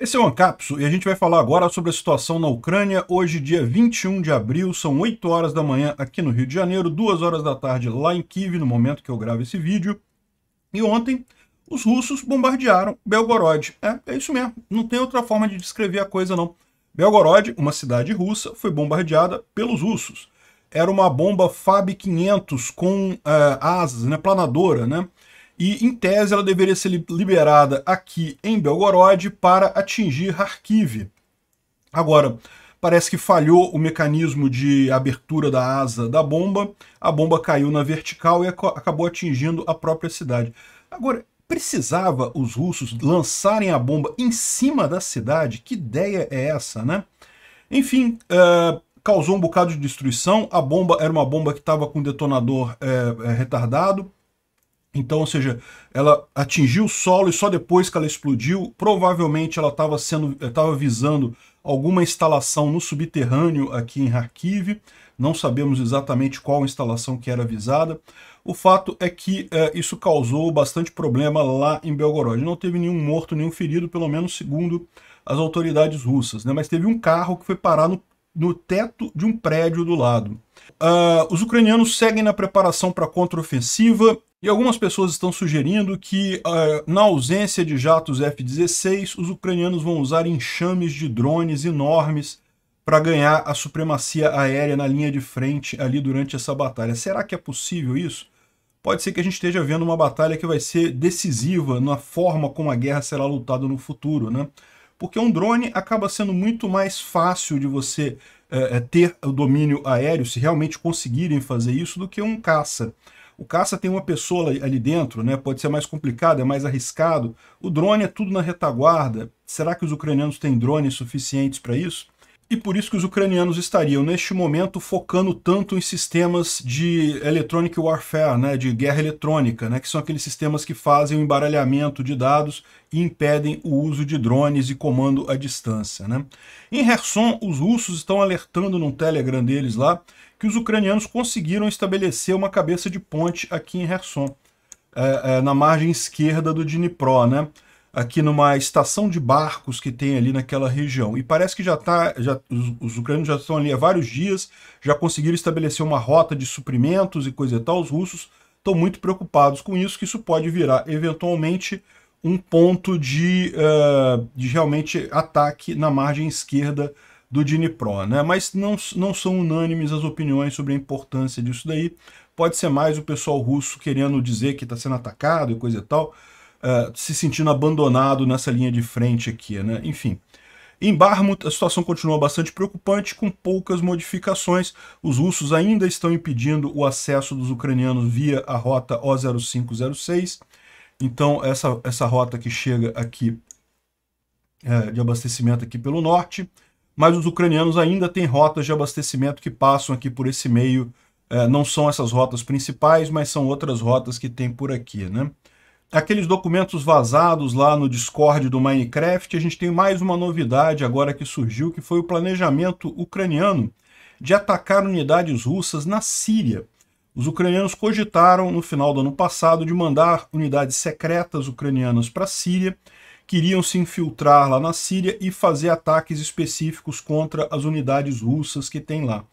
Esse é o Ancapso e a gente vai falar agora sobre a situação na Ucrânia. Hoje, dia 21 de abril, são 8 horas da manhã aqui no Rio de Janeiro, 2 horas da tarde lá em Kiev, no momento que eu gravo esse vídeo. E ontem, os russos bombardearam Belgorod. É, é isso mesmo, não tem outra forma de descrever a coisa não. Belgorod, uma cidade russa, foi bombardeada pelos russos. Era uma bomba FAB-500 com eh, asas, né, planadora, né? e, em tese, ela deveria ser liberada aqui em Belgorod para atingir Kharkiv. Agora, parece que falhou o mecanismo de abertura da asa da bomba, a bomba caiu na vertical e acabou atingindo a própria cidade. Agora, precisava os russos lançarem a bomba em cima da cidade? Que ideia é essa, né? Enfim, uh, causou um bocado de destruição. A bomba era uma bomba que estava com detonador uh, retardado então, ou seja, ela atingiu o solo e só depois que ela explodiu, provavelmente ela estava sendo, estava eh, visando alguma instalação no subterrâneo aqui em Kharkiv. Não sabemos exatamente qual instalação que era visada. O fato é que é, isso causou bastante problema lá em Belgorod. Não teve nenhum morto, nenhum ferido, pelo menos segundo as autoridades russas. Né? Mas teve um carro que foi parar no, no teto de um prédio do lado. Uh, os ucranianos seguem na preparação para a contraofensiva e algumas pessoas estão sugerindo que, uh, na ausência de jatos F-16, os ucranianos vão usar enxames de drones enormes para ganhar a supremacia aérea na linha de frente ali durante essa batalha. Será que é possível isso? Pode ser que a gente esteja vendo uma batalha que vai ser decisiva na forma como a guerra será lutada no futuro, né? Porque um drone acaba sendo muito mais fácil de você uh, ter o domínio aéreo, se realmente conseguirem fazer isso, do que um caça. O caça tem uma pessoa ali dentro, né? pode ser mais complicado, é mais arriscado. O drone é tudo na retaguarda. Será que os ucranianos têm drones suficientes para isso? E por isso que os ucranianos estariam, neste momento, focando tanto em sistemas de electronic warfare, né, de guerra eletrônica, né, que são aqueles sistemas que fazem o embaralhamento de dados e impedem o uso de drones e comando à distância. Né. Em Herson, os russos estão alertando num Telegram deles lá que os ucranianos conseguiram estabelecer uma cabeça de ponte aqui em Kherson, é, é, na margem esquerda do Dnipro, né? aqui numa estação de barcos que tem ali naquela região. E parece que já tá, já, os, os, ucranianos já estão ali há vários dias, já conseguiram estabelecer uma rota de suprimentos e coisa e tal. Os russos estão muito preocupados com isso, que isso pode virar eventualmente um ponto de, uh, de realmente ataque na margem esquerda do Dinipro, né? mas não, não são unânimes as opiniões sobre a importância disso daí. Pode ser mais o pessoal russo querendo dizer que está sendo atacado e coisa e tal, uh, se sentindo abandonado nessa linha de frente aqui, né? enfim. Em Barmut, a situação continua bastante preocupante, com poucas modificações. Os russos ainda estão impedindo o acesso dos ucranianos via a rota O0506. Então, essa, essa rota que chega aqui é, de abastecimento aqui pelo norte, mas os ucranianos ainda têm rotas de abastecimento que passam aqui por esse meio. É, não são essas rotas principais, mas são outras rotas que tem por aqui, né? Aqueles documentos vazados lá no Discord do Minecraft, a gente tem mais uma novidade agora que surgiu, que foi o planejamento ucraniano de atacar unidades russas na Síria. Os ucranianos cogitaram, no final do ano passado, de mandar unidades secretas ucranianas para a Síria queriam se infiltrar lá na Síria e fazer ataques específicos contra as unidades russas que tem lá.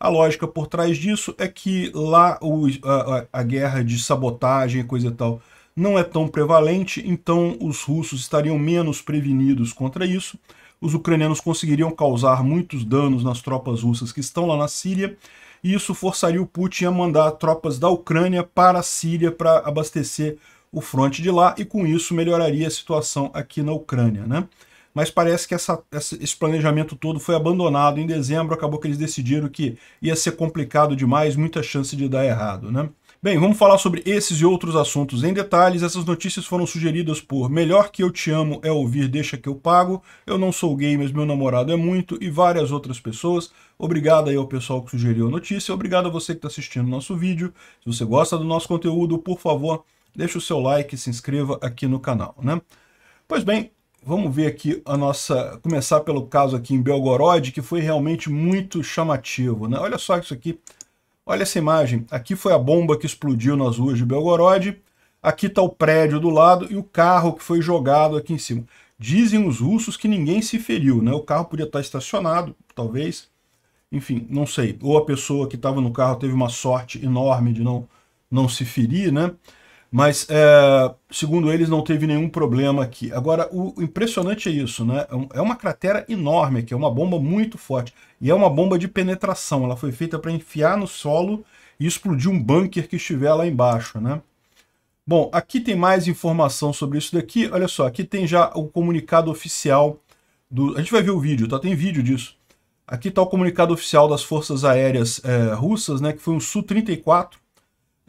A lógica por trás disso é que lá o, a, a, guerra de sabotagem coisa e tal não é tão prevalente, então os russos estariam menos prevenidos contra isso. Os ucranianos conseguiriam causar muitos danos nas tropas russas que estão lá na Síria, e isso forçaria o Putin a mandar tropas da Ucrânia para a Síria para abastecer o fronte de lá e com isso melhoraria a situação aqui na Ucrânia. Né? Mas parece que essa, esse planejamento todo foi abandonado em dezembro, acabou que eles decidiram que ia ser complicado demais, muita chance de dar errado. Né? Bem, vamos falar sobre esses e outros assuntos em detalhes. Essas notícias foram sugeridas por Melhor Que Eu Te Amo É Ouvir Deixa Que Eu Pago, Eu Não Sou Gay Mas Meu Namorado É Muito e várias outras pessoas. Obrigado aí ao pessoal que sugeriu a notícia, obrigado a você que está assistindo o nosso vídeo. Se você gosta do nosso conteúdo, por favor, deixe o seu like e se inscreva aqui no canal, né? Pois bem, vamos ver aqui a nossa... Começar pelo caso aqui em Belgorod, que foi realmente muito chamativo, né? Olha só isso aqui. Olha essa imagem. Aqui foi a bomba que explodiu nas ruas de Belgorod. Aqui está o prédio do lado e o carro que foi jogado aqui em cima. Dizem os russos que ninguém se feriu, né? O carro podia estar estacionado, talvez. Enfim, não sei. Ou a pessoa que estava no carro teve uma sorte enorme de não, não se ferir, né? Mas, é, segundo eles, não teve nenhum problema aqui. Agora, o impressionante é isso, né? É, é uma cratera enorme aqui, é uma bomba muito forte. E é uma bomba de penetração. Ela foi feita para enfiar no solo e explodir um bunker que estiver lá embaixo, né? Bom, aqui tem mais informação sobre isso daqui. Olha só, aqui tem já o comunicado oficial do... A gente vai ver o vídeo, tá? Tem vídeo disso. Aqui está o comunicado oficial das forças aéreas é, russas, né? Que foi um Su-34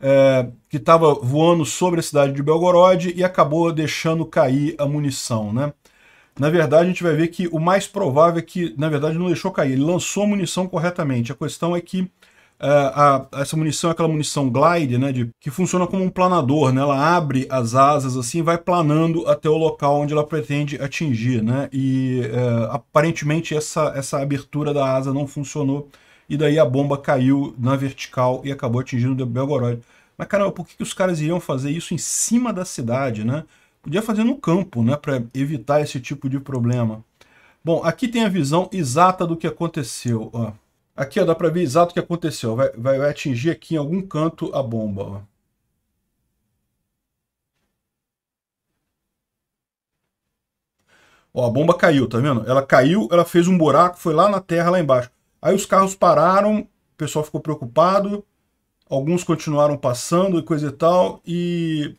é, que estava voando sobre a cidade de Belgorod e acabou deixando cair a munição, né? Na verdade, a gente vai ver que o mais provável é que, na verdade, não deixou cair. Ele lançou a munição corretamente. A questão é que uh, a, essa munição é aquela munição glide, né, de, que funciona como um planador. Né, ela abre as asas assim vai planando até o local onde ela pretende atingir. Né, e uh, aparentemente essa, essa abertura da asa não funcionou e daí a bomba caiu na vertical e acabou atingindo o Belgorod. Mas caramba, por que, que os caras iriam fazer isso em cima da cidade, né? Podia fazer no campo, né, para evitar esse tipo de problema. Bom, aqui tem a visão exata do que aconteceu, ó. Aqui ó, dá para ver exato o que aconteceu. Vai, vai, vai, atingir aqui em algum canto a bomba. Ó. ó. a bomba caiu, tá vendo? Ela caiu, ela fez um buraco, foi lá na terra, lá embaixo. Aí os carros pararam, o pessoal ficou preocupado, alguns continuaram passando e coisa e tal, e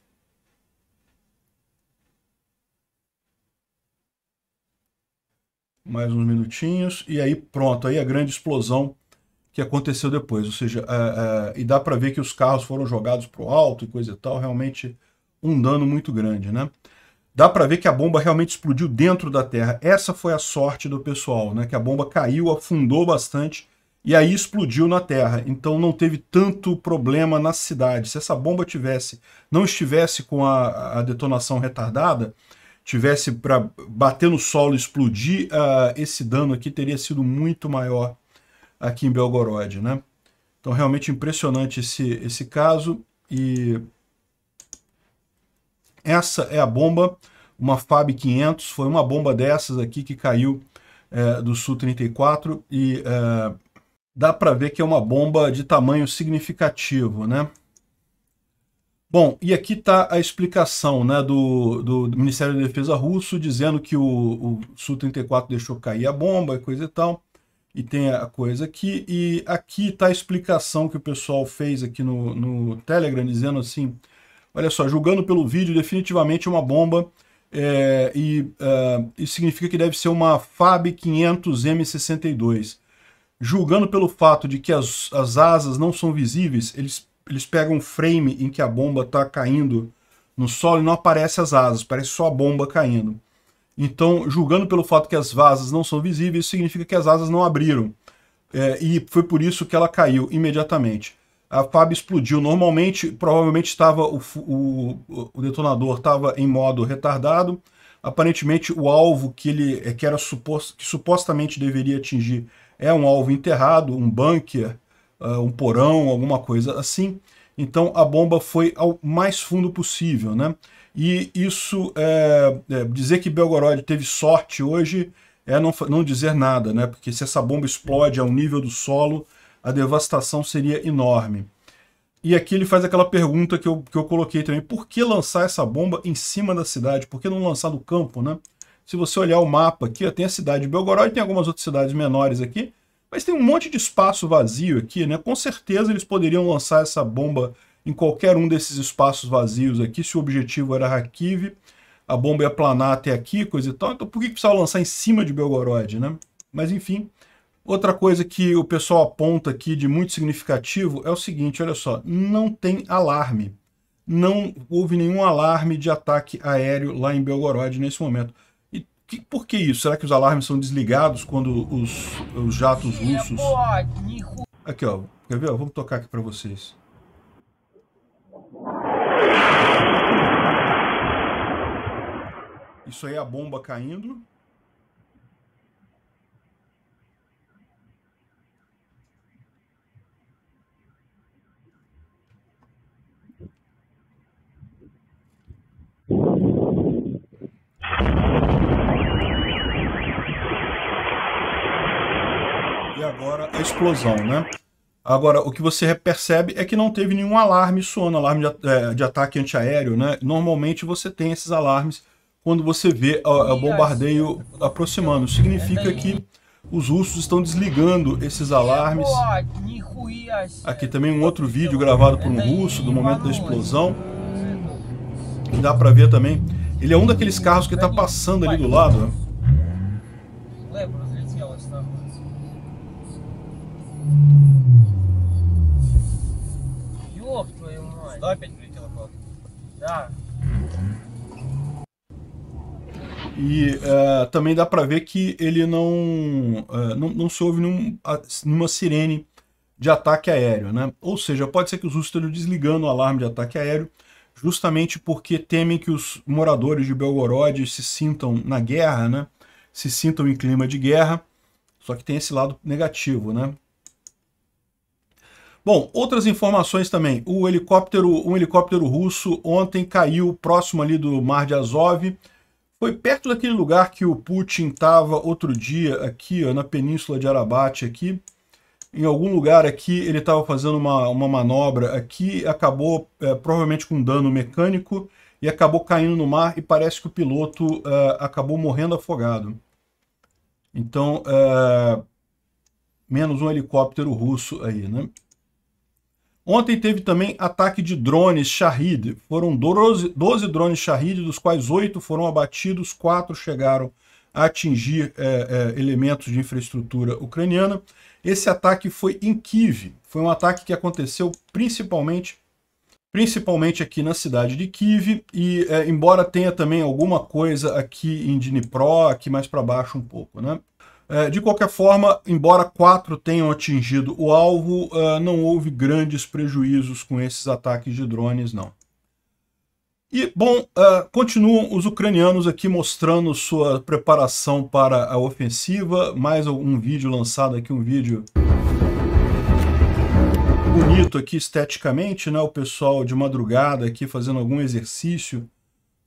mais uns minutinhos, e aí pronto, aí a grande explosão que aconteceu depois, ou seja, é, é, e dá para ver que os carros foram jogados para o alto e coisa e tal, realmente um dano muito grande, né? Dá para ver que a bomba realmente explodiu dentro da Terra. Essa foi a sorte do pessoal, né? Que a bomba caiu, afundou bastante e aí explodiu na Terra. Então não teve tanto problema na cidade. Se essa bomba tivesse, não estivesse com a, a detonação retardada, tivesse para bater no solo e explodir, uh, esse dano aqui teria sido muito maior aqui em Belgorod, né? Então realmente impressionante esse, esse caso e essa é a bomba, uma FAB 500, foi uma bomba dessas aqui que caiu é, do Su-34 e é, dá para ver que é uma bomba de tamanho significativo, né? Bom, e aqui está a explicação né, do, do, Ministério da Defesa russo dizendo que o, o Su-34 deixou cair a bomba e coisa e tal. E tem a coisa aqui. E aqui está a explicação que o pessoal fez aqui no, no Telegram, dizendo assim: Olha só, julgando pelo vídeo, definitivamente uma bomba é, e uh, isso significa que deve ser uma FAB 500M62. Julgando pelo fato de que as, as asas não são visíveis, eles, eles pegam um frame em que a bomba está caindo no solo e não aparece as asas, parece só a bomba caindo. Então, julgando pelo fato que as asas não são visíveis, significa que as asas não abriram. É, e foi por isso que ela caiu imediatamente a FAB explodiu. Normalmente, provavelmente estava o, o, o detonador estava em modo retardado. Aparentemente, o alvo que ele é, que era suposto, que supostamente deveria atingir é um alvo enterrado, um bunker, uh, um porão, alguma coisa assim. Então a bomba foi ao mais fundo possível, né? E isso é, é, dizer que Belgorod teve sorte hoje é não, não dizer nada, né? Porque se essa bomba explode ao nível do solo, a devastação seria enorme. E aqui ele faz aquela pergunta que eu, que eu coloquei também. Por que lançar essa bomba em cima da cidade? Por que não lançar no campo, né? Se você olhar o mapa aqui, ó, tem a cidade de Belgorod, tem algumas outras cidades menores aqui, mas tem um monte de espaço vazio aqui, né? Com certeza eles poderiam lançar essa bomba em qualquer um desses espaços vazios aqui, se o objetivo era Kharkiv, a bomba ia planar até aqui, coisa e tal. Então por que precisava lançar em cima de Belgorod, né? Mas enfim, Outra coisa que o pessoal aponta aqui de muito significativo é o seguinte, olha só, não tem alarme. Não houve nenhum alarme de ataque aéreo lá em Belgorod nesse momento. E que, por que isso? Será que os alarmes são desligados quando os, os jatos russos... Aqui, ó. Quer ver? vamos tocar aqui para vocês. Isso aí é a bomba caindo. E agora a explosão, né? Agora, o que você percebe é que não teve nenhum alarme soando, alarme de, é, de ataque antiaéreo, né? Normalmente você tem esses alarmes quando você vê o bombardeio aproximando. Significa que os russos estão desligando esses alarmes. Aqui também um outro vídeo gravado por um russo do momento da explosão. Dá para ver também ele é um daqueles carros que está passando ali do lado, né? E uh, também dá para ver que ele não, uh, não, não, se ouve num, a, numa sirene de ataque aéreo, né? Ou seja, pode ser que os russos estejam desligando o alarme de ataque aéreo justamente porque temem que os moradores de Belgorod se sintam na guerra, né? se sintam em clima de guerra, só que tem esse lado negativo, né? Bom, outras informações também. O helicóptero, um helicóptero russo ontem caiu próximo ali do Mar de Azov. Foi perto daquele lugar que o Putin estava outro dia aqui, ó, na península de Arabate aqui em algum lugar aqui ele estava fazendo uma, uma manobra aqui, acabou é, provavelmente com dano mecânico e acabou caindo no mar e parece que o piloto é, acabou morrendo afogado. Então, é, menos um helicóptero russo aí, né? Ontem teve também ataque de drones Shahid. Foram 12, 12 drones Shahid, dos quais 8 foram abatidos, 4 chegaram atingir é, é, elementos de infraestrutura ucraniana. Esse ataque foi em Kiev, foi um ataque que aconteceu principalmente principalmente aqui na cidade de Kiev, e é, embora tenha também alguma coisa aqui em Dnipro, aqui mais para baixo um pouco, né? É, de qualquer forma, embora quatro tenham atingido o alvo, é, não houve grandes prejuízos com esses ataques de drones, não. E, bom, uh, continuam os ucranianos aqui mostrando sua preparação para a ofensiva. Mais um vídeo lançado aqui, um vídeo bonito aqui esteticamente, né? O pessoal de madrugada aqui fazendo algum exercício,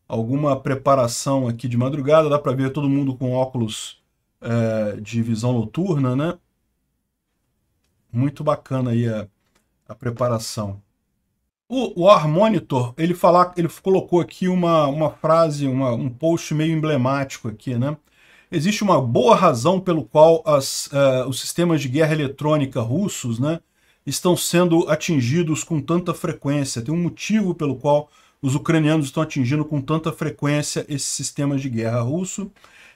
alguma preparação aqui de madrugada. Dá para ver todo mundo com óculos uh, de visão noturna, né? Muito bacana aí a, a preparação. O, o ele, falar, ele colocou aqui uma, uma frase, uma, um post meio emblemático aqui, né? Existe uma boa razão pelo qual as, uh, os sistemas de guerra eletrônica russos né, estão sendo atingidos com tanta frequência. Tem um motivo pelo qual os ucranianos estão atingindo com tanta frequência esses sistemas de guerra russo.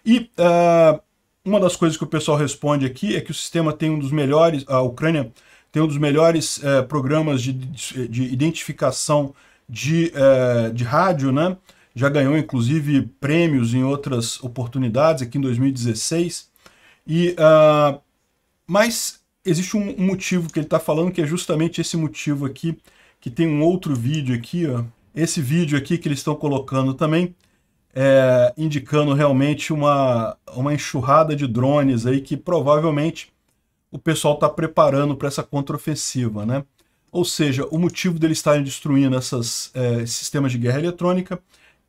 E uh, uma das coisas que o pessoal responde aqui é que o sistema tem um dos melhores, a Ucrânia tem um dos melhores é, programas de, de, identificação de, é, de rádio, né? Já ganhou, inclusive, prêmios em outras oportunidades aqui em 2016. E, uh, mas existe um, um motivo que ele está falando, que é justamente esse motivo aqui, que tem um outro vídeo aqui, ó. Esse vídeo aqui que eles estão colocando também, é, indicando realmente uma, uma enxurrada de drones aí que provavelmente o pessoal está preparando para essa contraofensiva, né? Ou seja, o motivo deles estarem destruindo é, esses é, sistemas de guerra eletrônica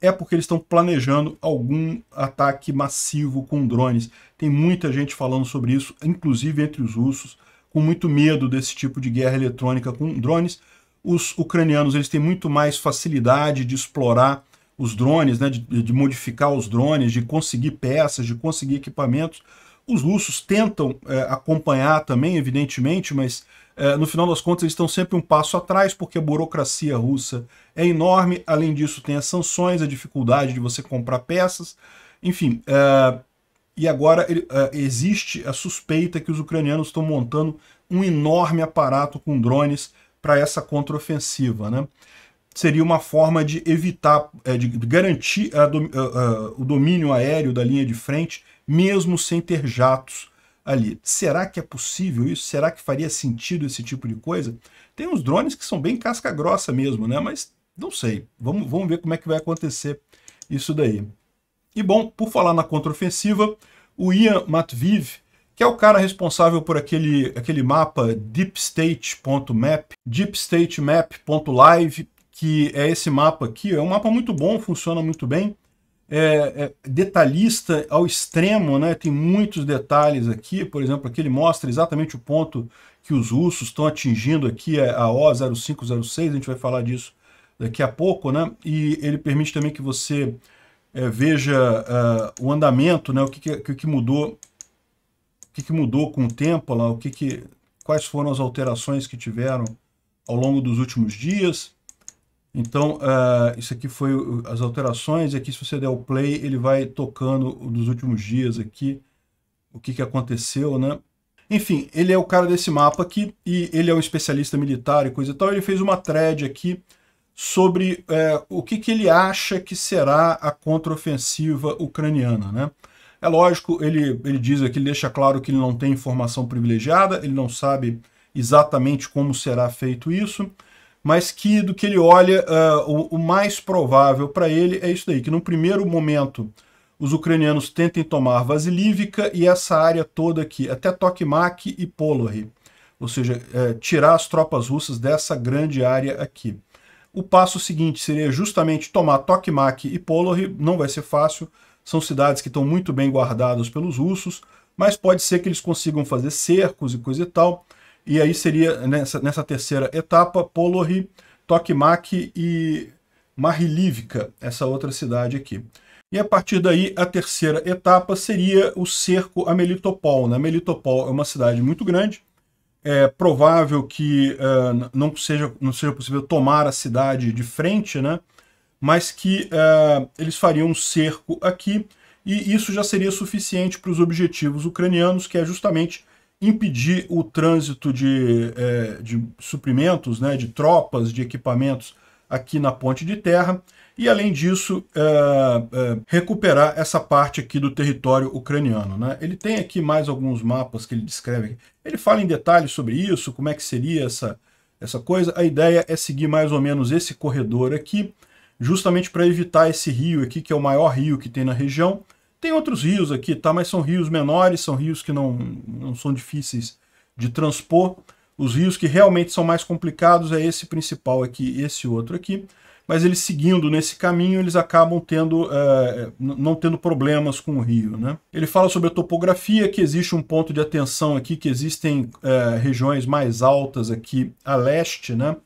é porque eles estão planejando algum ataque massivo com drones. Tem muita gente falando sobre isso, inclusive entre os russos, com muito medo desse tipo de guerra eletrônica com drones. Os ucranianos eles têm muito mais facilidade de explorar os drones, né, de, de modificar os drones, de conseguir peças, de conseguir equipamentos, os russos tentam é, acompanhar também, evidentemente, mas é, no final das contas eles estão sempre um passo atrás, porque a burocracia russa é enorme. Além disso, tem as sanções, a dificuldade de você comprar peças. Enfim, é, e agora é, existe a suspeita que os ucranianos estão montando um enorme aparato com drones para essa contraofensiva, né? Seria uma forma de evitar, é, de garantir a, a, a, é, o domínio aéreo da linha de frente mesmo sem ter jatos ali. Será que é possível isso? Será que faria sentido esse tipo de coisa? Tem uns drones que são bem casca grossa mesmo, né? Mas não sei. Vamos, vamos ver como é que vai acontecer isso daí. E bom, por falar na contraofensiva, o Ian Matviv, que é o cara responsável por aquele, aquele mapa deepstate.map, deepstatemap.live, que é esse mapa aqui, é um mapa muito bom, funciona muito bem, é, é detalhista ao extremo, né? tem muitos detalhes aqui, por exemplo, aqui ele mostra exatamente o ponto que os russos estão atingindo aqui, é a O0506, a gente vai falar disso daqui a pouco, né? e ele permite também que você é, veja uh, o andamento, né? o que, que, que mudou o que, que, mudou com o tempo, lá, o que, que quais foram as alterações que tiveram ao longo dos últimos dias. Então, uh, isso aqui foi as alterações. E aqui, se você der o play, ele vai tocando nos últimos dias aqui, o que, que aconteceu, né? Enfim, ele é o cara desse mapa aqui e ele é um especialista militar e coisa e tal. Ele fez uma thread aqui sobre é, o que, que ele acha que será a contraofensiva ucraniana, né? É lógico, ele, ele diz aqui, ele deixa claro que ele não tem informação privilegiada, ele não sabe exatamente como será feito isso, mas que do que ele olha, uh, o, o, mais provável para ele é isso daí, que no primeiro momento os ucranianos tentem tomar Vasilivka e essa área toda aqui, até Tokmak e Polohy, ou seja, uh, tirar as tropas russas dessa grande área aqui. O passo seguinte seria justamente tomar Tokmak e Polohy, não vai ser fácil, são cidades que estão muito bem guardadas pelos russos, mas pode ser que eles consigam fazer cercos e coisa e tal, e aí seria, nessa, nessa terceira etapa, Polori, Tokmak e Marilivka, essa outra cidade aqui. E a partir daí, a terceira etapa seria o cerco a Melitopol. Né? Melitopol é uma cidade muito grande, é provável que uh, não, seja, não seja possível tomar a cidade de frente, né? mas que uh, eles fariam um cerco aqui, e isso já seria suficiente para os objetivos ucranianos, que é justamente impedir o trânsito de, é, de suprimentos, né, de tropas, de equipamentos aqui na ponte de terra, e além disso, é, é, recuperar essa parte aqui do território ucraniano. Né? Ele tem aqui mais alguns mapas que ele descreve. Ele fala em detalhes sobre isso, como é que seria essa, essa coisa. A ideia é seguir mais ou menos esse corredor aqui, justamente para evitar esse rio aqui, que é o maior rio que tem na região, tem outros rios aqui, tá? Mas são rios menores, são rios que não, não são difíceis de transpor. Os rios que realmente são mais complicados é esse principal aqui, esse outro aqui. Mas eles seguindo nesse caminho, eles acabam tendo, é, não tendo problemas com o rio. Né? Ele fala sobre a topografia, que existe um ponto de atenção aqui, que existem é, regiões mais altas aqui a leste, né?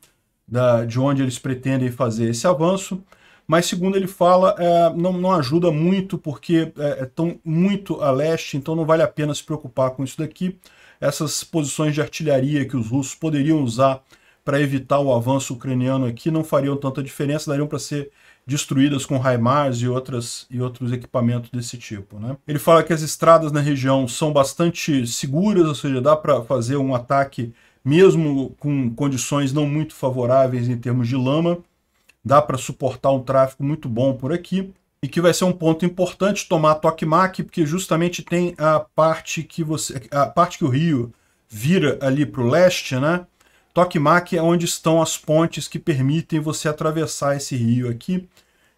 Da, de onde eles pretendem fazer esse avanço. Mas, segundo ele fala, é, não, não ajuda muito porque é, estão é muito a leste, então não vale a pena se preocupar com isso daqui. Essas posições de artilharia que os russos poderiam usar para evitar o avanço ucraniano aqui não fariam tanta diferença, dariam para ser destruídas com HIMARS e, outras, e outros equipamentos desse tipo. Né? Ele fala que as estradas na região são bastante seguras, ou seja, dá para fazer um ataque mesmo com condições não muito favoráveis em termos de lama, dá para suportar um tráfego muito bom por aqui e que vai ser um ponto importante tomar toque-mac, porque justamente tem a parte que você a parte que o rio vira ali para o leste, né? Toque-mac é onde estão as pontes que permitem você atravessar esse rio aqui.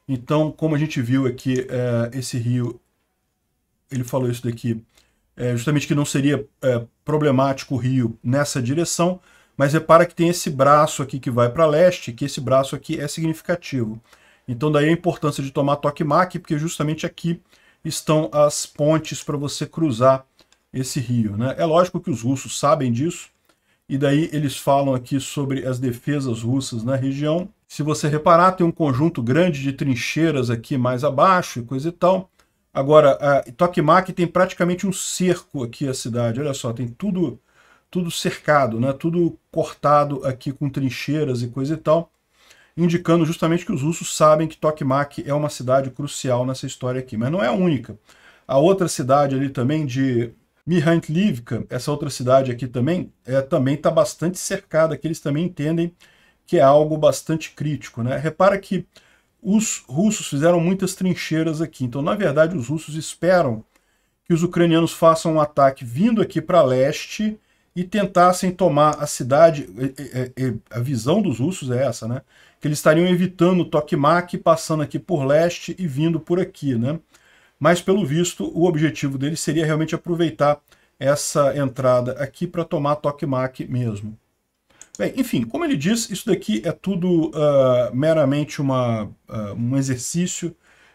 Então, como a gente viu aqui, é, esse rio, ele falou isso daqui, é, justamente que não seria é, problemático o rio nessa direção, mas repara que tem esse braço aqui que vai para leste, que esse braço aqui é significativo. Então daí a importância de tomar Tokmak, porque justamente aqui estão as pontes para você cruzar esse rio. Né? É lógico que os russos sabem disso, e daí eles falam aqui sobre as defesas russas na região. Se você reparar, tem um conjunto grande de trincheiras aqui mais abaixo e coisa e tal. Agora, Tokmak tem praticamente um cerco aqui a cidade. Olha só, tem tudo tudo cercado, né, tudo cortado aqui com trincheiras e coisa e tal, indicando justamente que os russos sabem que Tokmak é uma cidade crucial nessa história aqui, mas não é a única. A outra cidade ali também de Mihantlivka, essa outra cidade aqui também, é, também está bastante cercada, que eles também entendem que é algo bastante crítico. Né? Repara que os russos fizeram muitas trincheiras aqui, então na verdade os russos esperam que os ucranianos façam um ataque vindo aqui para leste e tentassem tomar a cidade. a visão dos russos é essa, né? Que eles estariam evitando Tokmak, passando aqui por leste e vindo por aqui, né? Mas, pelo visto, o objetivo deles seria realmente aproveitar essa entrada aqui para tomar Tokmak mesmo. Bem, enfim, como ele diz, isso daqui é tudo uh, meramente uma, uh, um exercício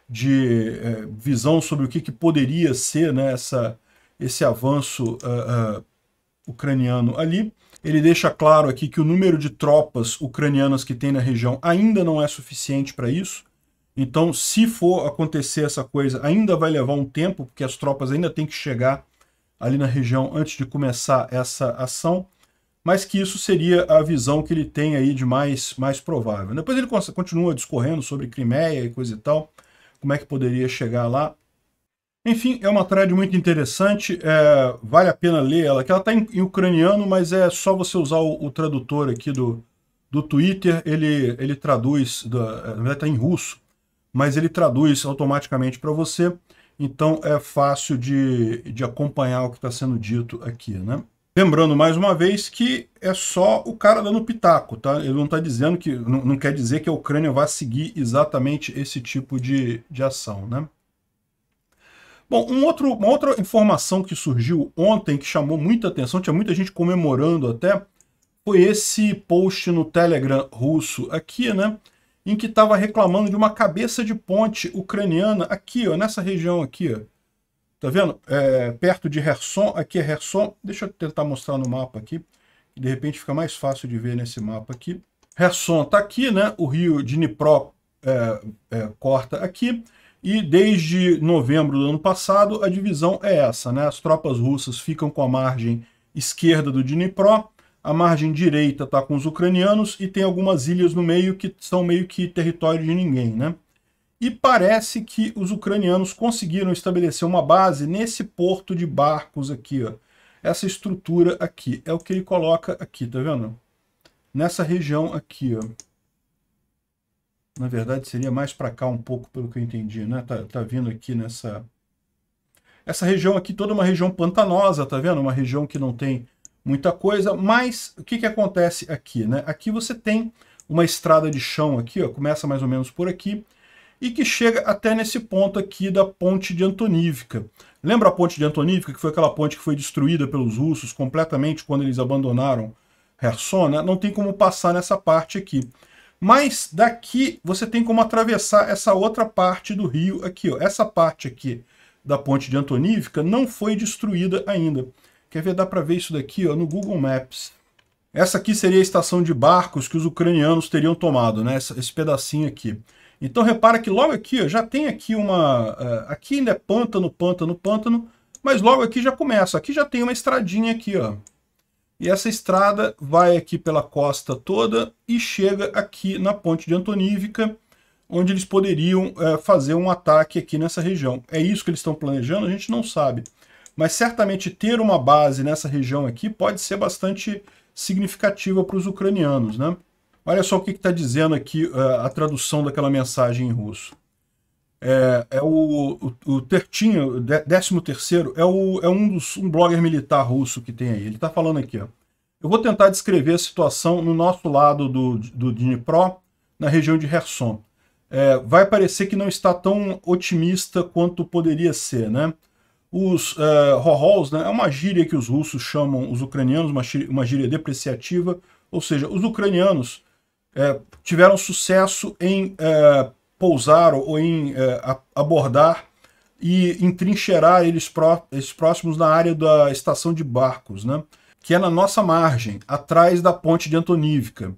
de uh, visão sobre o que, que poderia ser né, essa, esse avanço ah, ucraniano ali. Ele deixa claro aqui que o número de tropas ucranianas que tem na região ainda não é suficiente para isso. Então, se for acontecer essa coisa, ainda vai levar um tempo, porque as tropas ainda têm que chegar ali na região antes de começar essa ação, mas que isso seria a visão que ele tem aí de mais, mais provável. Depois ele continua discorrendo sobre Crimeia e coisa e tal, como é que poderia chegar lá. Enfim, é uma thread muito interessante, é, vale a pena ler ela, que ela está em, em, ucraniano, mas é só você usar o, o tradutor aqui do, do Twitter, ele, ele traduz, na verdade está em russo, mas ele traduz automaticamente para você, então é fácil de, de acompanhar o que está sendo dito aqui, né? Lembrando mais uma vez que é só o cara dando pitaco, tá? Ele não está dizendo que, não, não quer dizer que a Ucrânia vá seguir exatamente esse tipo de, de ação, né? Bom, um outro, uma outra informação que surgiu ontem que chamou muita atenção, tinha muita gente comemorando até, foi esse post no Telegram russo aqui, né? Em que estava reclamando de uma cabeça de ponte ucraniana aqui, ó, nessa região aqui, ó. Tá vendo? É, perto de Herson, aqui é Herson. Deixa eu tentar mostrar no mapa aqui. De repente fica mais fácil de ver nesse mapa aqui. Herson tá aqui, né? O rio Dnipro é, é, corta aqui. E desde novembro do ano passado, a divisão é essa. Né? As tropas russas ficam com a margem esquerda do Dnipro, a margem direita está com os ucranianos e tem algumas ilhas no meio que são meio que território de ninguém. Né? E parece que os ucranianos conseguiram estabelecer uma base nesse porto de barcos aqui. Ó. Essa estrutura aqui é o que ele coloca aqui, tá vendo? Nessa região aqui, ó. Na verdade, seria mais para cá um pouco, pelo que eu entendi, né? Tá, tá vindo aqui nessa... Essa região aqui, toda é uma região pantanosa, tá vendo? Uma região que não tem muita coisa, mas o que, que acontece aqui, né? Aqui você tem uma estrada de chão aqui, ó, começa mais ou menos por aqui, e que chega até nesse ponto aqui da ponte de Antonívica. Lembra a ponte de Antonívica, que foi aquela ponte que foi destruída pelos russos completamente quando eles abandonaram Herson, né? Não tem como passar nessa parte aqui. Mas daqui você tem como atravessar essa outra parte do rio aqui. Ó. Essa parte aqui da ponte de Antonívica não foi destruída ainda. Quer ver? Dá para ver isso daqui ó, no Google Maps. Essa aqui seria a estação de barcos que os ucranianos teriam tomado, né? Esse, esse pedacinho aqui. Então repara que logo aqui ó, já tem aqui uma... Uh, aqui ainda é pântano, pântano, pântano. Mas logo aqui já começa. Aqui já tem uma estradinha aqui, ó. E essa estrada vai aqui pela costa toda e chega aqui na ponte de Antonívica, onde eles poderiam é, fazer um ataque aqui nessa região. É isso que eles estão planejando? A gente não sabe. Mas certamente ter uma base nessa região aqui pode ser bastante significativa para os ucranianos, né? Olha só o que está dizendo aqui uh, a tradução daquela mensagem em russo é, é o, o, o Tertinho, décimo terceiro, é, o, é um, dos, um blogger militar russo que tem aí. Ele está falando aqui, ó. Eu vou tentar descrever a situação no nosso lado do, do Dnipro, na região de Kherson. É, vai parecer que não está tão otimista quanto poderia ser, né? Os é, Rohols, né, é uma gíria que os russos chamam os ucranianos, uma gíria, uma gíria depreciativa, ou seja, os ucranianos é, tiveram sucesso em é, pousar ou em eh, abordar e entrincheirar eles, pró eles próximos na área da estação de barcos, né? que é na nossa margem, atrás da ponte de Antonívica,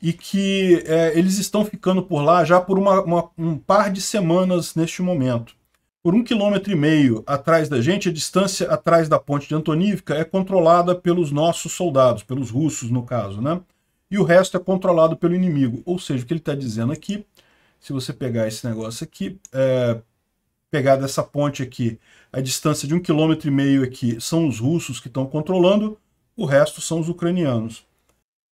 e que eh, eles estão ficando por lá já por uma, uma, um par de semanas neste momento. Por um quilômetro e meio atrás da gente, a distância atrás da ponte de Antonívica é controlada pelos nossos soldados, pelos russos no caso, né? E o resto é controlado pelo inimigo. Ou seja, o que ele está dizendo aqui se você pegar esse negócio aqui, é, pegar dessa ponte aqui, a distância de um quilômetro e meio aqui são os russos que estão controlando, o resto são os ucranianos.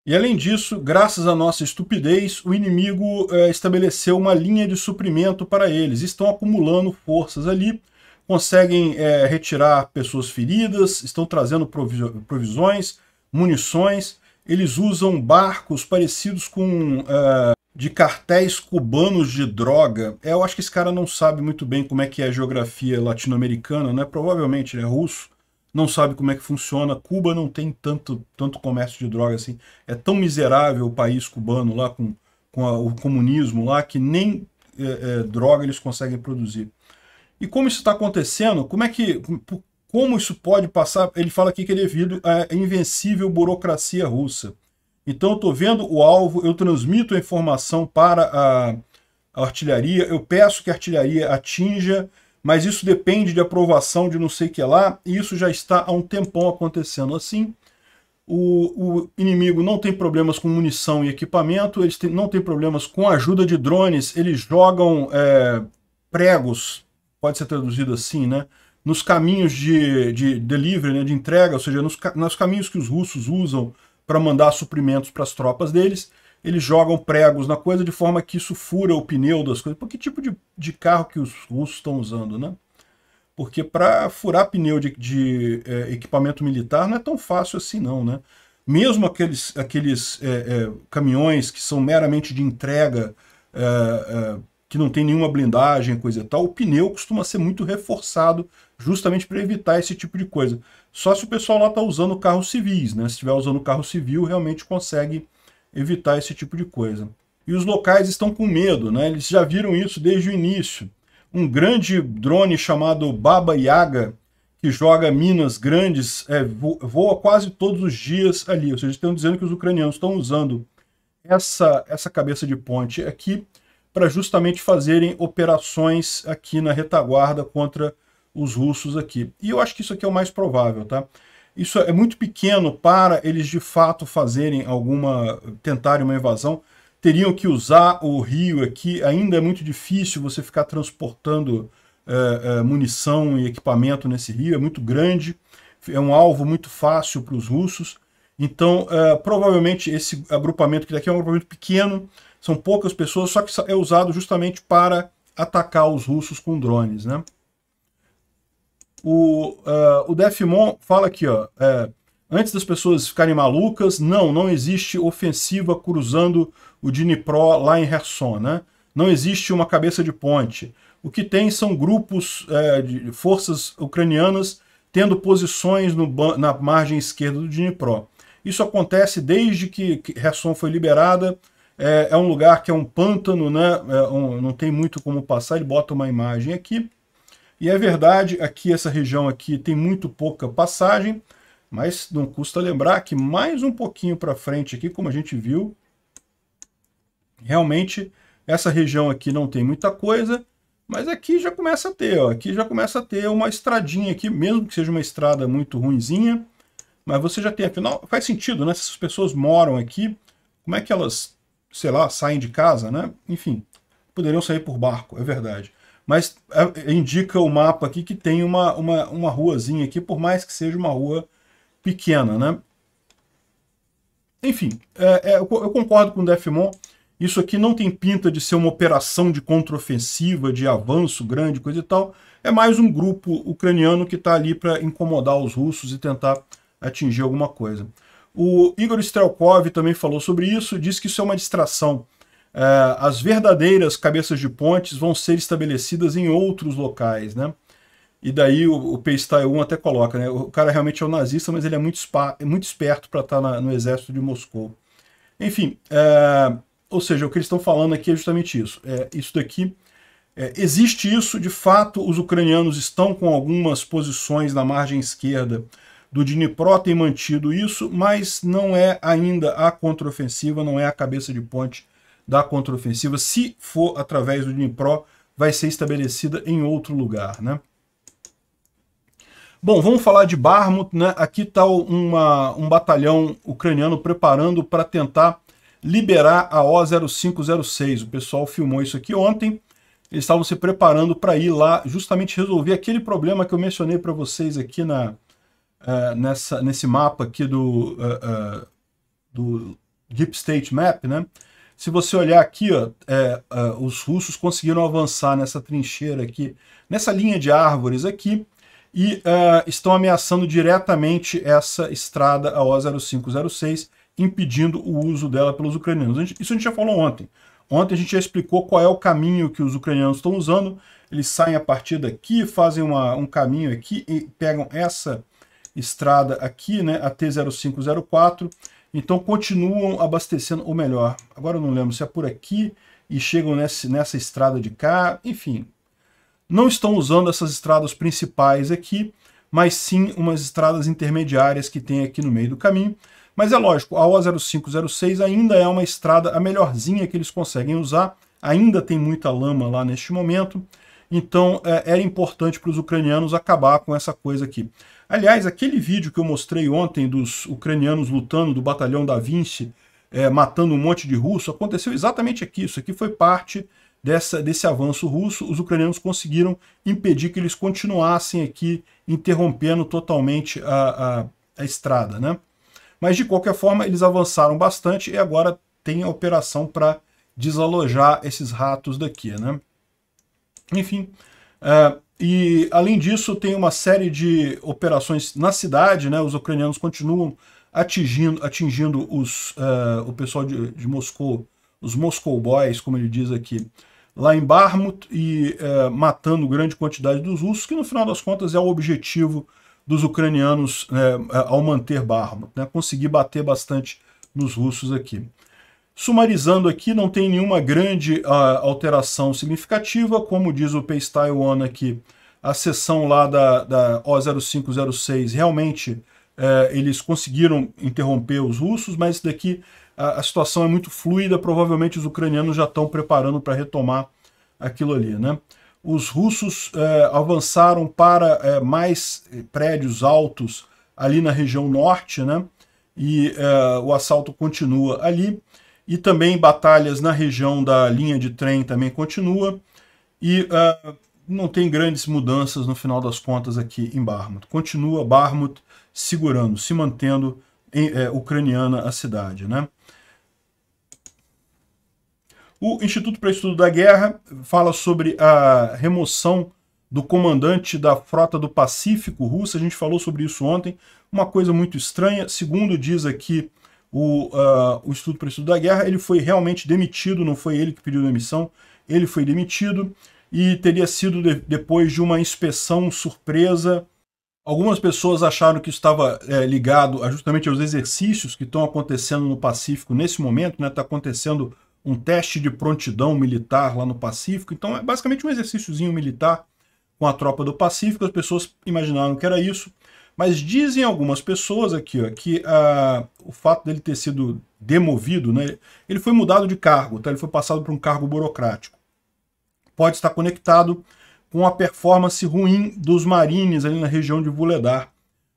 E além disso, graças à nossa estupidez, o inimigo é, estabeleceu uma linha de suprimento para eles. Estão acumulando forças ali, conseguem é, retirar pessoas feridas, estão trazendo provisões, munições eles usam barcos parecidos com uh, de cartéis cubanos de droga. É, eu acho que esse cara não sabe muito bem como é que é a geografia latino-americana, né? Provavelmente ele é russo, não sabe como é que funciona. Cuba não tem tanto, tanto comércio de droga assim. É tão miserável o país cubano lá com, com a, o comunismo lá que nem é, é, droga eles conseguem produzir. E como isso está acontecendo? Como é que, como isso pode passar? Ele fala aqui que é devido à é, invencível burocracia russa. Então eu estou vendo o alvo, eu transmito a informação para a, a artilharia, eu peço que a artilharia atinja, mas isso depende de aprovação de não sei o que lá, e isso já está há um tempão acontecendo assim. O, o, inimigo não tem problemas com munição e equipamento, eles tem, não tem problemas com a ajuda de drones, eles jogam é, pregos, pode ser traduzido assim, né? nos caminhos de, de delivery, né, de entrega, ou seja, nos, nos caminhos que os russos usam para mandar suprimentos para as tropas deles, eles jogam pregos na coisa de forma que isso fura o pneu das coisas. porque que tipo de, de carro que os russos estão usando, né? Porque para furar pneu de, de é, equipamento militar não é tão fácil assim não, né? Mesmo aqueles, aqueles é, é, caminhões que são meramente de entrega, é, é, que não tem nenhuma blindagem, coisa e tal, o pneu costuma ser muito reforçado justamente para evitar esse tipo de coisa. Só se o pessoal lá está usando carros civis, né? Se estiver usando carro civil, realmente consegue evitar esse tipo de coisa. E os locais estão com medo, né? Eles já viram isso desde o início. Um grande drone chamado Baba Yaga, que joga minas grandes, é, voa quase todos os dias ali. Ou seja, estão dizendo que os ucranianos estão usando essa, essa cabeça de ponte aqui para justamente fazerem operações aqui na retaguarda contra os russos aqui. E eu acho que isso aqui é o mais provável, tá? Isso é muito pequeno para eles de fato fazerem alguma, tentarem uma invasão. Teriam que usar o rio aqui, ainda é muito difícil você ficar transportando é, é, munição e equipamento nesse rio, é muito grande, é um alvo muito fácil para os russos. Então, é, provavelmente esse agrupamento que daqui tá é um agrupamento pequeno, são poucas pessoas, só que é usado justamente para atacar os russos com drones, né? O, uh, o Defmon fala aqui, ó, é, antes das pessoas ficarem malucas, não, não existe ofensiva cruzando o Dnipro lá em Herson, né? Não existe uma cabeça de ponte. O que tem são grupos é, de forças ucranianas tendo posições no, na margem esquerda do Dnipro. Isso acontece desde que Herson foi liberada. É, é um lugar que é um pântano, né? É, um, não tem muito como passar. Ele bota uma imagem aqui. E é verdade, aqui essa região aqui tem muito pouca passagem, mas não custa lembrar que mais um pouquinho para frente aqui, como a gente viu, realmente essa região aqui não tem muita coisa, mas aqui já começa a ter, ó, aqui já começa a ter uma estradinha aqui, mesmo que seja uma estrada muito ruinzinha, mas você já tem, afinal, faz sentido, né? Se as pessoas moram aqui, como é que elas, sei lá, saem de casa, né? Enfim, poderiam sair por barco, é verdade mas é, indica o mapa aqui que tem uma, uma, uma ruazinha aqui, por mais que seja uma rua pequena, né? Enfim, é, é, eu, eu concordo com o Defmon, isso aqui não tem pinta de ser uma operação de contraofensiva, de avanço grande, coisa e tal. É mais um grupo ucraniano que está ali para incomodar os russos e tentar atingir alguma coisa. O Igor Strelkov também falou sobre isso, disse que isso é uma distração ah, as verdadeiras cabeças de pontes vão ser estabelecidas em outros locais, né? E daí o, o Peistai 1 até coloca, né? O cara realmente é um nazista, mas ele é muito, spa, é muito esperto para estar tá no exército de Moscou. Enfim, é, ou seja, o que eles estão falando aqui é justamente isso. É, isso daqui, é, existe isso, de fato, os ucranianos estão com algumas posições na margem esquerda do Dnipro, tem mantido isso, mas não é ainda a contraofensiva, não é a cabeça de ponte da contraofensiva, se for através do Dnipro, vai ser estabelecida em outro lugar, né? Bom, vamos falar de Barmut, né? Aqui está um batalhão ucraniano preparando para tentar liberar a O0506. O pessoal filmou isso aqui ontem. Eles estavam se preparando para ir lá justamente resolver aquele problema que eu mencionei para vocês aqui na, uh, nessa, nesse mapa aqui do, uh, uh, do Deep State Map, né? Se você olhar aqui, ó, é, é, os russos conseguiram avançar nessa trincheira aqui, nessa linha de árvores aqui, e é, estão ameaçando diretamente essa estrada, a O0506, impedindo o uso dela pelos ucranianos. A gente, isso a gente já falou ontem. Ontem a gente já explicou qual é o caminho que os ucranianos estão usando. Eles saem a partir daqui, fazem uma, um caminho aqui e pegam essa estrada aqui, né, a T0504, então continuam abastecendo, ou melhor, agora eu não lembro se é por aqui e chegam nesse, nessa estrada de cá, enfim. Não estão usando essas estradas principais aqui, mas sim umas estradas intermediárias que tem aqui no meio do caminho. Mas é lógico, a O0506 ainda é uma estrada a melhorzinha que eles conseguem usar, ainda tem muita lama lá neste momento, então é, era importante para os ucranianos acabar com essa coisa aqui. Aliás, aquele vídeo que eu mostrei ontem dos ucranianos lutando do batalhão da Vinci, é, matando um monte de russo, aconteceu exatamente aqui. Isso aqui foi parte dessa, desse avanço russo. Os ucranianos conseguiram impedir que eles continuassem aqui, interrompendo totalmente a, a, a estrada. Né? Mas, de qualquer forma, eles avançaram bastante e agora tem a operação para desalojar esses ratos daqui. Né? Enfim, uh, e, além disso, tem uma série de operações na cidade, né? Os ucranianos continuam atingindo, atingindo os, uh, o pessoal de, de, Moscou, os Moscow Boys, como ele diz aqui, lá em Barmut e uh, matando grande quantidade dos russos, que no final das contas é o objetivo dos ucranianos uh, ao manter Barmut, né? Conseguir bater bastante nos russos aqui. Sumarizando aqui, não tem nenhuma grande uh, alteração significativa, como diz o Paystyle One aqui, a sessão lá da, da O0506 realmente eh, eles conseguiram interromper os russos, mas isso daqui a, a, situação é muito fluida, provavelmente os ucranianos já estão preparando para retomar aquilo ali. Né? Os russos eh, avançaram para eh, mais prédios altos ali na região norte, né? e o assalto continua ali e também batalhas na região da linha de trem também continua e uh, não tem grandes mudanças no final das contas aqui em Barmut. Continua Barmut segurando, se mantendo em, é, ucraniana a cidade, né? O Instituto para Estudo da Guerra fala sobre a remoção do comandante da frota do Pacífico russa, a gente falou sobre isso ontem, uma coisa muito estranha, segundo diz aqui o, uh, o Instituto para o Estudo da Guerra, ele foi realmente demitido, não foi ele que pediu demissão, ele foi demitido e teria sido de, depois de uma inspeção surpresa. Algumas pessoas acharam que estava é, ligado justamente aos exercícios que estão acontecendo no Pacífico nesse momento, está né, tá acontecendo um teste de prontidão militar lá no Pacífico, então é basicamente um exercíciozinho militar com a tropa do Pacífico, as pessoas imaginaram que era isso, mas dizem algumas pessoas aqui ó, que ah, o fato dele ter sido demovido, né, ele foi mudado de cargo, tá? ele foi passado para um cargo burocrático. Pode estar conectado com a performance ruim dos marines ali na região de Vuledar.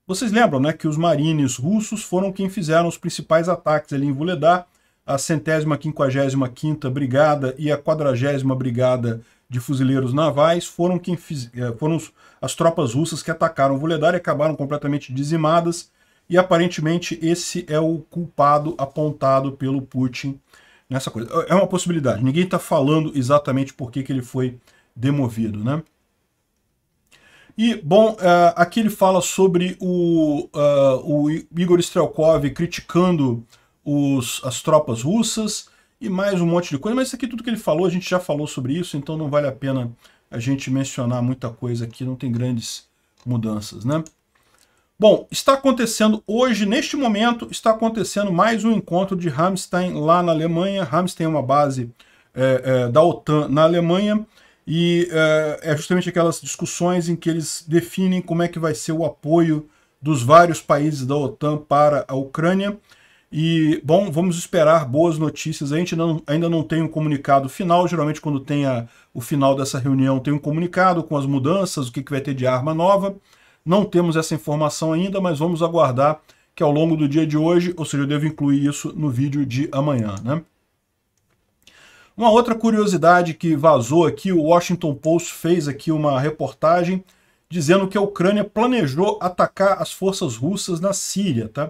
Vocês lembram né, que os marines russos foram quem fizeram os principais ataques ali em Vuledar, a centésima, quinquagésima, quinta brigada e a quadragésima brigada de fuzileiros navais foram, quem fiz, eh, foram as tropas russas que atacaram Vuledar e acabaram completamente dizimadas. E aparentemente esse é o culpado apontado pelo Putin nessa coisa. É, é uma possibilidade. Ninguém está falando exatamente por que, que ele foi demovido, né? E, bom, eh, aqui ele fala sobre o, eh, o Igor Strelkov criticando os, as tropas russas e mais um monte de coisa, mas isso aqui tudo que ele falou, a gente já falou sobre isso, então não vale a pena a gente mencionar muita coisa aqui, não tem grandes mudanças, né? Bom, está acontecendo hoje, neste momento, está acontecendo mais um encontro de Ramstein lá na Alemanha. Ramstein é uma base é, é, da OTAN na Alemanha e é, é justamente aquelas discussões em que eles definem como é que vai ser o apoio dos vários países da OTAN para a Ucrânia. E, bom, vamos esperar boas notícias. A gente não, ainda não tem um comunicado final. Geralmente, quando tem a, o final dessa reunião, tem um comunicado com as mudanças, o que, que vai ter de arma nova. Não temos essa informação ainda, mas vamos aguardar que ao longo do dia de hoje, ou seja, eu devo incluir isso no vídeo de amanhã, né? Uma outra curiosidade que vazou aqui, o Washington Post fez aqui uma reportagem dizendo que a Ucrânia planejou atacar as forças russas na Síria, tá?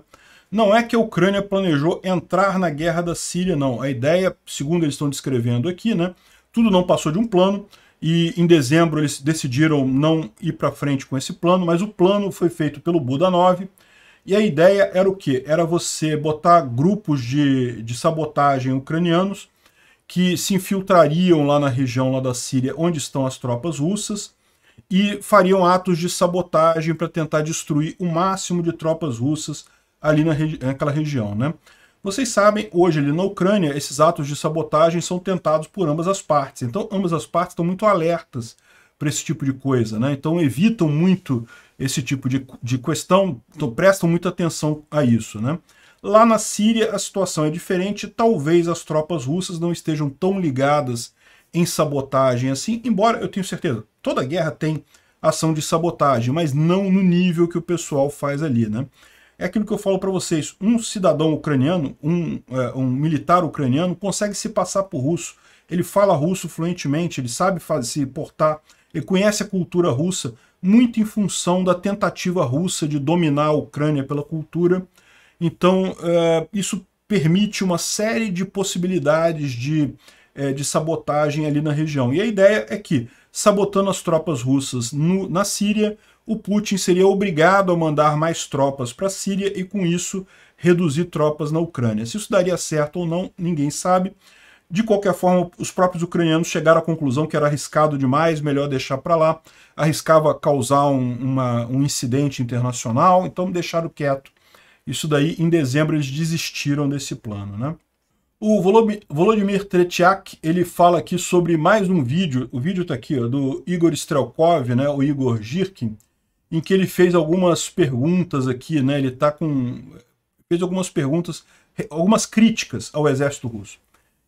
Não é que a Ucrânia planejou entrar na guerra da Síria, não. A ideia, segundo eles estão descrevendo aqui, né? Tudo não passou de um plano e em dezembro eles decidiram não ir para frente com esse plano, mas o plano foi feito pelo Buda 9 e a ideia era o quê? Era você botar grupos de, de sabotagem ucranianos que se infiltrariam lá na região lá da Síria onde estão as tropas russas e fariam atos de sabotagem para tentar destruir o máximo de tropas russas ali na regi naquela região. Né? Vocês sabem, hoje ali na Ucrânia, esses atos de sabotagem são tentados por ambas as partes. Então, ambas as partes estão muito alertas para esse tipo de coisa. Né? Então, evitam muito esse tipo de, de questão, então, prestam muita atenção a isso. Né? Lá na Síria, a situação é diferente. Talvez as tropas russas não estejam tão ligadas em sabotagem assim, embora eu tenho certeza, toda guerra tem ação de sabotagem, mas não no nível que o pessoal faz ali, né? É aquilo que eu falo para vocês, um cidadão ucraniano, um, é, um militar ucraniano, consegue se passar por russo. Ele fala russo fluentemente, ele sabe fazer, se portar, ele conhece a cultura russa, muito em função da tentativa russa de dominar a Ucrânia pela cultura. Então, é, isso permite uma série de possibilidades de, é, de sabotagem ali na região. E a ideia é que, sabotando as tropas russas no, na Síria, o Putin seria obrigado a mandar mais tropas para a Síria e, com isso, reduzir tropas na Ucrânia. Se isso daria certo ou não, ninguém sabe. De qualquer forma, os próprios ucranianos chegaram à conclusão que era arriscado demais, melhor deixar para lá, arriscava causar um, uma, um incidente internacional, então deixaram quieto. Isso daí, em dezembro, eles desistiram desse plano. Né? O Volodymyr Tretiak, ele fala aqui sobre mais um vídeo, o vídeo está aqui, ó, do Igor Strelkov, né, o Igor Girkin, em que ele fez algumas perguntas aqui, né? Ele está com fez algumas perguntas, algumas críticas ao exército russo.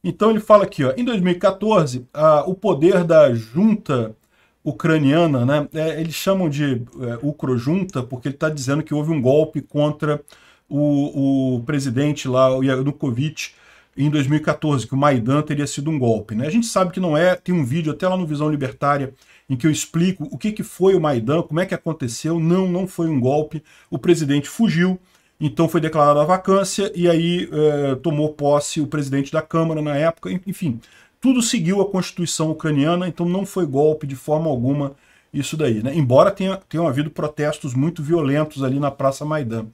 Então ele fala aqui, ó, em 2014, a, o poder da junta ucraniana, né, é, eles chamam de é, ucrojunta porque ele está dizendo que houve um golpe contra o, o presidente lá, o Yanukovych, em 2014, que o Maidan teria sido um golpe. Né? A gente sabe que não é, tem um vídeo até lá no Visão Libertária em que eu explico o que, que foi o Maidan, como é que aconteceu, não, não foi um golpe, o presidente fugiu, então foi declarada a vacância e aí é, tomou posse o presidente da Câmara na época, enfim, tudo seguiu a Constituição ucraniana, então não foi golpe de forma alguma isso daí, né? embora tenha, tenha havido protestos muito violentos ali na Praça Maidan.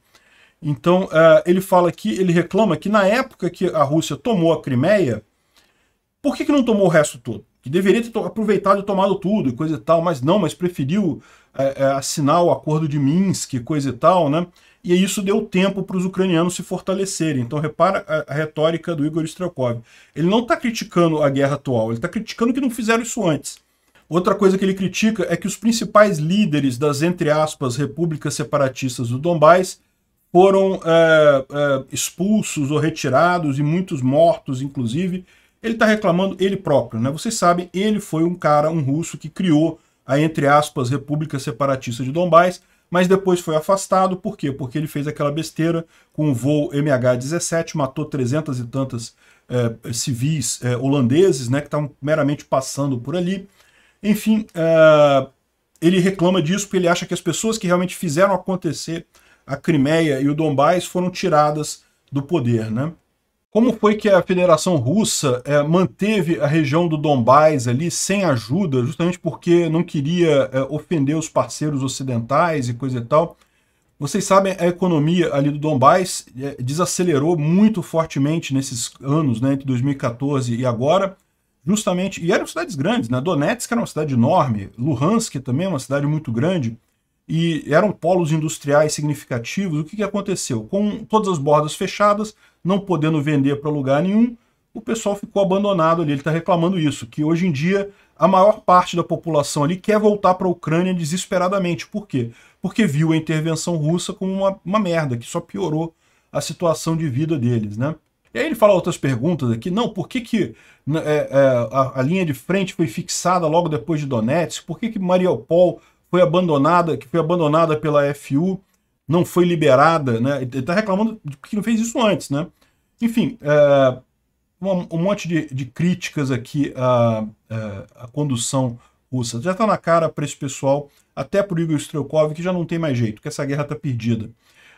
Então, uh, ele fala que ele reclama que na época que a Rússia tomou a Crimeia, por que, que não tomou o resto todo? Que deveria ter aproveitado e tomado tudo e coisa e tal, mas não, mas preferiu uh, uh, assinar o acordo de Minsk, e coisa e tal, né? E isso deu tempo para os ucranianos se fortalecerem. Então, repara a, a retórica do Igor Strakov. Ele não está criticando a guerra atual, ele está criticando que não fizeram isso antes. Outra coisa que ele critica é que os principais líderes das, entre aspas, repúblicas separatistas do Donbás foram é, é, expulsos ou retirados e muitos mortos, inclusive. Ele está reclamando ele próprio, né? Vocês sabem, ele foi um cara, um russo que criou a, entre aspas, República Separatista de Donbás, mas depois foi afastado, por quê? Porque ele fez aquela besteira com o voo MH17, matou trezentas e tantas é, civis é, holandeses, né, que estavam meramente passando por ali. Enfim, é, ele reclama disso porque ele acha que as pessoas que realmente fizeram acontecer a Crimeia e o Donbás foram tiradas do poder. Né? Como foi que a Federação Russa é, manteve a região do Donbás ali sem ajuda, justamente porque não queria é, ofender os parceiros ocidentais e coisa e tal? Vocês sabem, a economia ali do Donbás é, desacelerou muito fortemente nesses anos, né, entre 2014 e agora, justamente, e eram cidades grandes, né? Donetsk era uma cidade enorme, Luhansk também é uma cidade muito grande, e eram polos industriais significativos, o que, que aconteceu? Com todas as bordas fechadas, não podendo vender para lugar nenhum, o pessoal ficou abandonado ali. Ele está reclamando isso, que hoje em dia a maior parte da população ali quer voltar para a Ucrânia desesperadamente. Por quê? Porque viu a intervenção russa como uma, uma merda, que só piorou a situação de vida deles, né? E aí ele fala outras perguntas aqui. Não, por que, que né, é, é, a, a, linha de frente foi fixada logo depois de Donetsk? Por que, que Mariupol foi abandonada, que foi abandonada pela FU, não foi liberada, né? Ele está reclamando que não fez isso antes, né? Enfim, é, um, um, monte de, de críticas aqui à, à, é, à condução russa. Já está na cara para esse pessoal, até para o Igor Strelkov, que já não tem mais jeito, que essa guerra está perdida.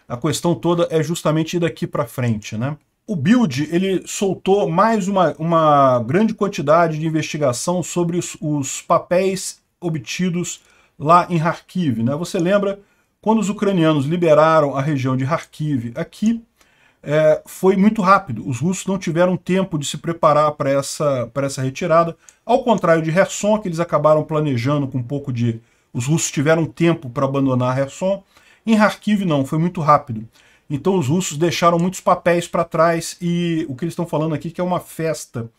A questão toda é justamente ir daqui para frente, né? O Build ele soltou mais uma, uma grande quantidade de investigação sobre os, os papéis obtidos lá em Kharkiv. Né? Você lembra, quando os ucranianos liberaram a região de Kharkiv aqui, é, foi muito rápido. Os russos não tiveram tempo de se preparar para essa, essa retirada. Ao contrário de Kherson, que eles acabaram planejando com um pouco de... Os russos tiveram tempo para abandonar Kherson. Em Kharkiv, não, foi muito rápido. Então os russos deixaram muitos papéis para trás e o que eles estão falando aqui que é uma festa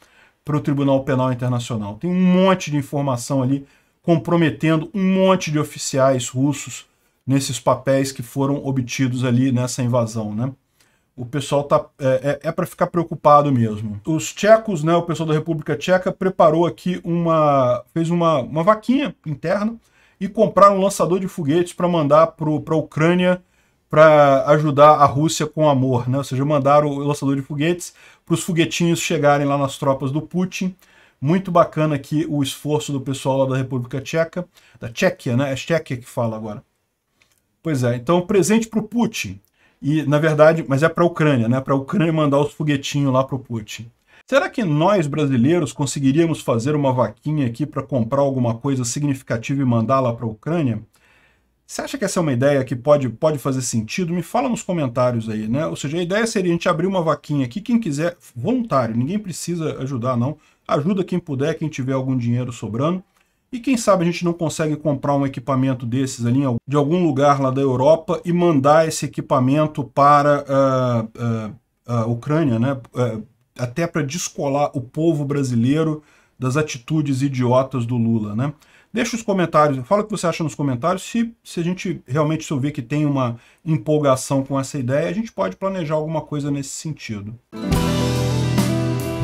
para o Tribunal Penal Internacional. Tem um monte de informação ali comprometendo um monte de oficiais russos nesses papéis que foram obtidos ali nessa invasão, né? O pessoal tá é, é, é para ficar preocupado mesmo. Os tchecos, né, o pessoal da República Tcheca preparou aqui uma fez uma, uma vaquinha interna e compraram um lançador de foguetes para mandar para a Ucrânia para ajudar a Rússia com amor, né? Ou seja, mandaram o lançador de foguetes para os foguetinhos chegarem lá nas tropas do Putin muito bacana aqui o esforço do pessoal lá da República Tcheca, da Tchequia, né? É Tchequia que fala agora. Pois é, então presente para o Putin. E, na verdade, mas é para a Ucrânia, né? Para a Ucrânia mandar os foguetinhos lá para o Putin. Será que nós, brasileiros, conseguiríamos fazer uma vaquinha aqui para comprar alguma coisa significativa e mandar lá para a Ucrânia? Você acha que essa é uma ideia que pode, pode fazer sentido? Me fala nos comentários aí, né? Ou seja, a ideia seria a gente abrir uma vaquinha aqui, quem quiser, voluntário, ninguém precisa ajudar, não ajuda quem puder, quem tiver algum dinheiro sobrando. E quem sabe a gente não consegue comprar um equipamento desses ali de algum lugar lá da Europa e mandar esse equipamento para a, ah, ah, ah, Ucrânia, né? até para descolar o povo brasileiro das atitudes idiotas do Lula. Né? Deixa os comentários, fala o que você acha nos comentários. Se, se a gente realmente se que tem uma empolgação com essa ideia, a gente pode planejar alguma coisa nesse sentido.